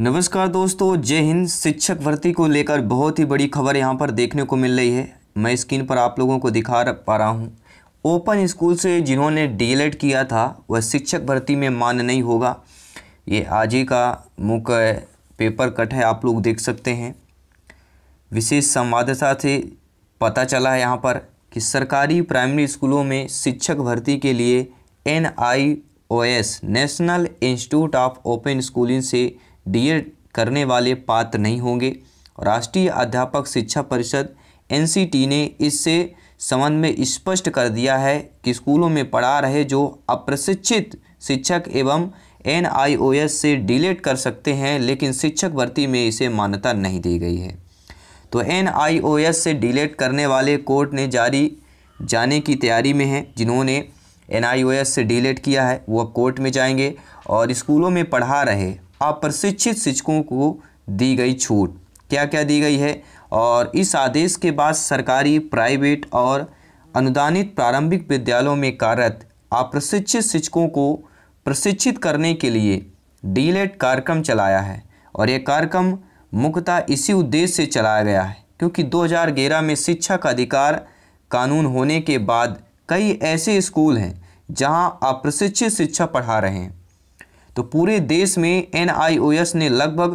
नमस्कार दोस्तों जय हिंद शिक्षक भर्ती को लेकर बहुत ही बड़ी खबर यहाँ पर देखने को मिल रही है मैं स्क्रीन पर आप लोगों को दिखा पा रहा हूँ ओपन स्कूल से जिन्होंने डी किया था वह शिक्षक भर्ती में मान नहीं होगा ये आज ही का मुख्य पेपर कट है आप लोग देख सकते हैं विशेष संवाददाता से पता चला है यहाँ पर कि सरकारी प्राइमरी स्कूलों में शिक्षक भर्ती के लिए N I O S National Institute of Open Schooling से डीएड करने वाले पात्र नहीं होंगे राष्ट्रीय अध्यापक शिक्षा परिषद एनसीटी ने इससे संबंध में स्पष्ट कर दिया है कि स्कूलों में पढ़ा रहे जो अप्रशिक्षित शिक्षक एवं एनआईओएस से डिलेट कर सकते हैं लेकिन शिक्षक भर्ती में इसे मान्यता नहीं दी गई है तो एनआईओएस से डिलेट करने वाले कोर्ट ने जारी जाने की तैयारी में हैं जिन्होंने एनआईओएस से डिलेट किया है वो अब कोर्ट में जाएंगे और स्कूलों में पढ़ा रहे अप्रशिक्षित शिक्षकों को दी गई छूट क्या क्या दी गई है और इस आदेश के बाद सरकारी प्राइवेट और अनुदानित प्रारंभिक विद्यालयों में कार्यरत अप्रशिक्षित शिक्षकों को प्रशिक्षित करने के लिए डीलेट कार्यक्रम चलाया है और यह कार्यक्रम मुख्यतः इसी उद्देश्य से चलाया गया है क्योंकि 2011 में शिक्षा का अधिकार कानून होने के बाद कई ऐसे स्कूल हैं जहां अप्रशिक्षित शिक्षा पढ़ा रहे हैं तो पूरे देश में एन ने लगभग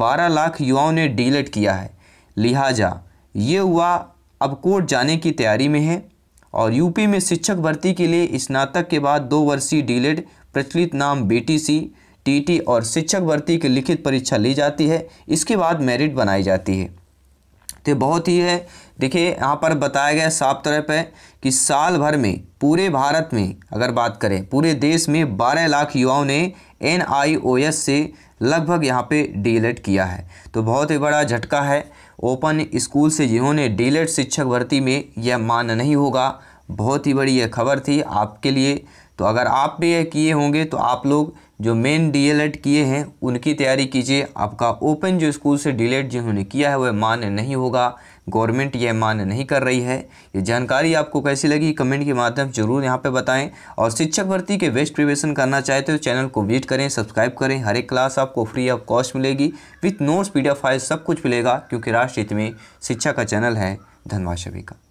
12 लाख युवाओं ने डीलेट किया है लिहाजा ये युवा अब कोर्ट जाने की तैयारी में है और यूपी में शिक्षक भर्ती के लिए स्नातक के बाद दो वर्षीय डीलेट प्रचलित नाम बीटीसी टीटी और शिक्षक भर्ती की लिखित परीक्षा ली जाती है इसके बाद मेरिट बनाई जाती है तो ये बहुत ही है देखिए यहाँ पर बताया गया साफ तरह पर कि साल भर में पूरे भारत में अगर बात करें पूरे देश में 12 लाख युवाओं ने एन से लगभग यहाँ पे डी किया है तो बहुत ही बड़ा झटका है ओपन स्कूल से जिन्होंने डी शिक्षक भर्ती में यह मान नहीं होगा बहुत ही बड़ी यह खबर थी आपके लिए तो अगर आप भी ये किए होंगे तो आप लोग जो मेन डीएलएड किए हैं उनकी तैयारी कीजिए आपका ओपन जो स्कूल से डीएलएड जिन्होंने किया है वह मान्य नहीं होगा गवर्नमेंट यह मान्य नहीं कर रही है ये जानकारी आपको कैसी लगी कमेंट के माध्यम जरूर यहाँ पे बताएं और शिक्षक भर्ती के वेस्ट प्रिवेशन करना चाहते हो चैनल को विजिट करें सब्सक्राइब करें हर एक क्लास आपको फ्री ऑफ कॉस्ट मिलेगी with notes P D file सब कुछ मिलेगा क्योंकि राष्ट्र हित में शिक्षा का चैनल है धनबाद सभी का